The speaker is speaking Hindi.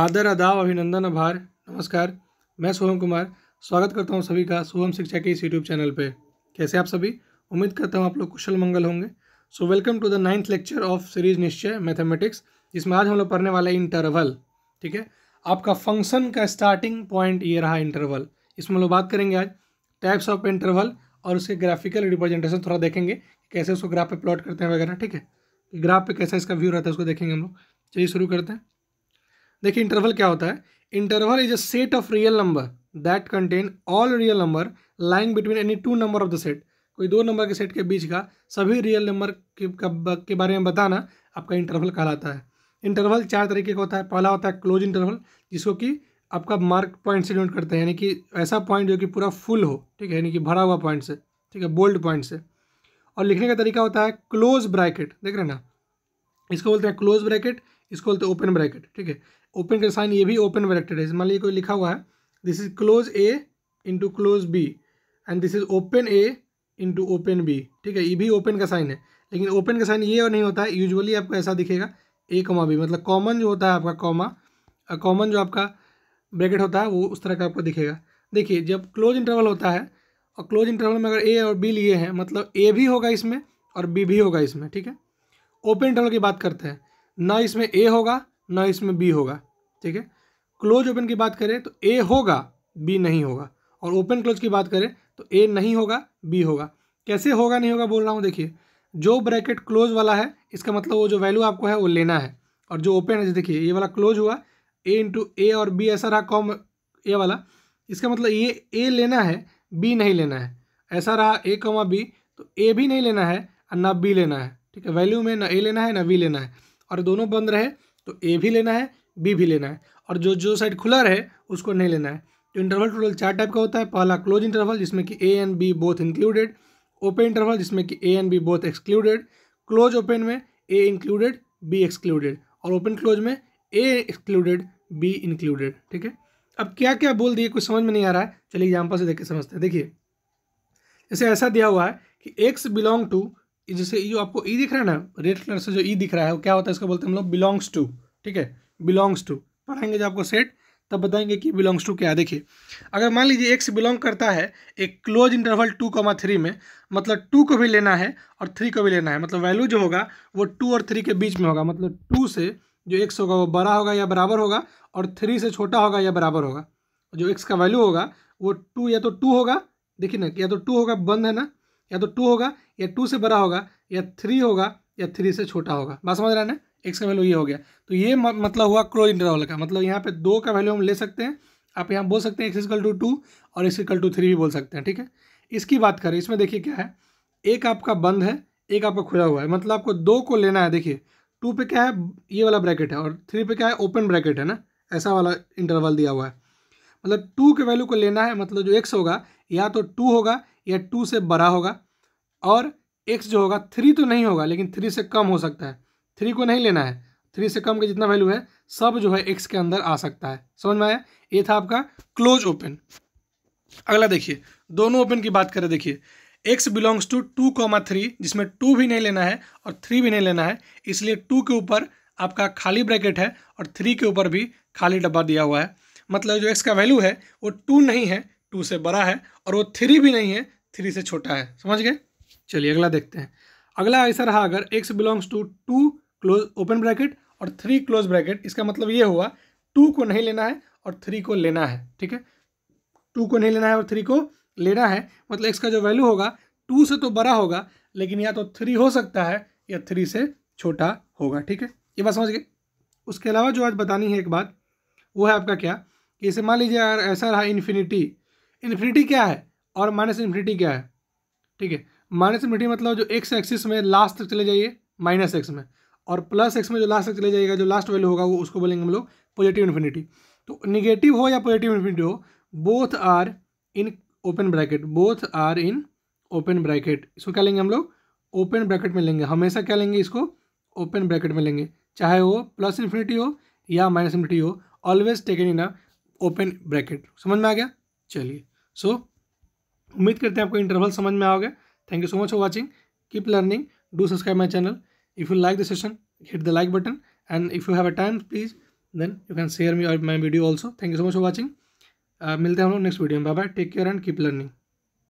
आदर अदाव अभिनंदन आभार नमस्कार मैं सोहम कुमार स्वागत करता हूँ सभी का सोहम शिक्षा के इस यूट्यूब चैनल पे कैसे आप सभी उम्मीद करता हूँ आप लोग कुशल मंगल होंगे so welcome to the ninth lecture of series Nishchay mathematics जिसमें आज हम लोग पढ़ने वाले इंटरवल ठीक है आपका फंक्शन का स्टार्टिंग पॉइंट ये रहा इंटरवल इसमें हम लोग बात करेंगे आज टाइप्स ऑफ इंटरवल और उसके ग्राफिकल रिप्रेजेंटेशन थोड़ा देखेंगे कैसे उसको ग्राफ पे प्लॉट करते हैं वगैरह ठीक है ग्राफ पे कैसा इसका व्यू रहता है उसको देखेंगे हम लोग चलिए शुरू करते हैं देखिए इंटरवल क्या होता है interval is a set of real number that contain all real number lying between any two number of the set कोई दो नंबर के सेट के बीच का सभी रियल नंबर के, के बारे में बताना आपका इंटरवल कहलाता है इंटरवल चार तरीके का होता है पहला होता है क्लोज इंटरवल जिसको कि आपका मार्क पॉइंट से डोट करते हैं यानी कि ऐसा पॉइंट जो कि पूरा फुल हो ठीक है यानी कि भरा हुआ पॉइंट से ठीक है बोल्ड पॉइंट से और लिखने का तरीका होता है क्लोज ब्रैकेट देख रहे हैं ना इसको बोलते हैं क्लोज ब्रैकेट इसको बोलते हैं ओपन ब्रैकेट ठीक है ओपन का साइन ये भी ओपन ब्रैकेट है मान लीजिए कोई लिखा हुआ है this is close A into close B and this is open A into open B ठीक है ये भी ओपन का साइन है लेकिन ओपन का साइन ये और नहीं होता है यूजली आपको ऐसा दिखेगा ए कॉमा बी मतलब कॉमन जो होता है आपका कॉमा कॉमन जो आपका ब्रैकेट होता है वो उस तरह का आपको दिखेगा देखिए जब क्लोज इंटरवल होता है और क्लोज इंटरवल में अगर ए और बी लिए हैं मतलब ए भी होगा इसमें और बी भी होगा इसमें ठीक है ओपन इंटरवल की बात करते हैं ना इसमें ए होगा ना इसमें बी होगा ठीक है क्लोज ओपन की बात करें तो ए होगा बी नहीं होगा और ओपन क्लोज की बात करें तो ए नहीं होगा बी होगा कैसे होगा नहीं होगा बोल रहा हूँ देखिए जो ब्रैकेट क्लोज वाला है इसका मतलब वो जो वैल्यू आपको है वो लेना है और जो ओपन है देखिए ये वाला क्लोज हुआ ए इंटू ए और बी ऐसा रहा कॉम ए वाला इसका मतलब ये ए लेना है बी नहीं लेना है ऐसा रहा ए कॉमा बी तो ए भी नहीं लेना है और ना बी लेना है ठीक है वैल्यू में ना ए लेना है ना बी लेना है और दोनों बंद रहे तो ए भी लेना है बी भी लेना है और जो जो साइड खुला रहे उसको नहीं लेना है तो इंटरवल टोटल चार टाइप का होता है पहला क्लोज इंटरवल जिसमें कि A and B both included open interval जिसमें कि A and B both excluded close open में ए इंक्लूडेड बी एक्सक्लूडेड और ओपन क्लोज में ए एक्सक्लूडेड बी इंक्लूडेड ठीक है अब क्या क्या बोल दिए कुछ समझ में नहीं आ रहा है चलिए एग्जाम्पल से देख के समझते हैं देखिए जैसे ऐसा दिया हुआ है कि एक्स बिलोंग टू जैसे ये आपको ई दिख रहा है ना रेड कलर से जो ई दिख रहा है वो क्या होता है इसको बोलते हैं हम लोग बिलोंग्स टू ठीक है बिलोंग्स टू पढ़ाएंगे जब आपको सेट तब बताएंगे कि बिलोंग्स टू क्या देखिए अगर मान लीजिए एक से बिलोंग करता है एक close interval two comma three में मतलब टू को भी लेना है और थ्री को भी लेना है मतलब वैल्यू जो होगा वो टू और थ्री के बीच में होगा मतलब टू से जो एक्स होगा वो बड़ा होगा या बराबर होगा और थ्री से छोटा होगा या बराबर होगा जो एक्स का वैल्यू होगा वो टू या तो टू होगा देखिए ना या तो टू होगा बंद है ना या तो टू होगा या टू से बड़ा होगा या थ्री होगा या थ्री से छोटा होगा बात समझ रहे ना एक्स का वैल्यू ये हो गया तो ये मतलब हुआ क्रो इंटरवल का मतलब यहाँ पे दो का वैल्यू हम ले सकते हैं आप यहाँ बोल सकते हैं एक्स इक्वल टू टू और एक्स इक्वल टू थ्री भी बोल सकते हैं ठीक है इसकी बात करें इसमें देखिए क्या है एक आपका बंद है एक आपका खुला हुआ है मतलब आपको दो को लेना है देखिए टू पे क्या है ये वाला ब्रैकेट है और थ्री पे क्या है ओपन ब्रैकेट है ना ऐसा वाला इंटरवल दिया हुआ है मतलब टू के वैल्यू को लेना है मतलब जो एक्स होगा या तो टू होगा या टू से बड़ा होगा और एक्स जो होगा थ्री तो नहीं होगा लेकिन थ्री से कम हो सकता है थ्री को नहीं लेना है थ्री से कम का जितना वैल्यू है सब जो है एक्स के अंदर आ सकता है समझ में आया ये था आपका क्लोज ओपन अगला देखिए दोनों ओपन की बात करें देखिए X belongs to two comma three जिसमें टू भी नहीं लेना है और थ्री भी नहीं लेना है इसलिए टू के ऊपर आपका खाली ब्रैकेट है और थ्री के ऊपर भी खाली डब्बा दिया हुआ है मतलब जो एक्स का वैल्यू है वो टू नहीं है टू से बड़ा है और वो थ्री भी नहीं है थ्री से छोटा है समझ गए चलिए अगला देखते हैं अगला ऐसा रहा अगर X belongs to two close open bracket और थ्री क्लोज ब्रैकेट इसका मतलब ये हुआ टू को नहीं लेना है और थ्री को लेना है ठीक है टू को नहीं लेना है और थ्री को लेना है मतलब एक्स का जो वैल्यू होगा टू से तो बड़ा होगा लेकिन या तो थ्री हो सकता है या थ्री से छोटा होगा ठीक है ये बात समझ गए उसके अलावा जो आज बतानी है एक बात वो है आपका क्या कि इसे मान लीजिए अगर ऐसा रहा इन्फिनिटी इन्फिनिटी क्या है और माइनस इन्फिनिटी क्या है ठीक है माइनस इन्फिनिटी मतलब जो एक्स एक्सिस में लास्ट तक चले जाइए माइनस एक्स में और प्लस एक्स में जो लास्ट तक चले जाएगा जो लास्ट वैल्यू होगा वो उसको बोलेंगे हम लोग पॉजिटिव इन्फिनिटी तो निगेटिव हो या पॉजिटिव इन्फिनिटी हो both are in open bracket both are in open bracket इसको क्या लेंगे हम लोग ओपन ब्रैकेट में लेंगे हमेशा क्या लेंगे इसको ओपन ब्रैकेट में लेंगे चाहे वो प्लस इन्फिनिटी हो या माइनस इन्फिनिटी हो always taken in a open bracket समझ में आ गया चलिए सो उम्मीद करते हैं आपको इंटरवल समझ में आओगे thank you so much for watching keep learning do subscribe my channel if you like the session hit the like button and if you have a time please then you can share me my video also thank you so much for watching मिलते हैं हम लोग नेक्स्ट वीडियो में bye bye take care and keep learning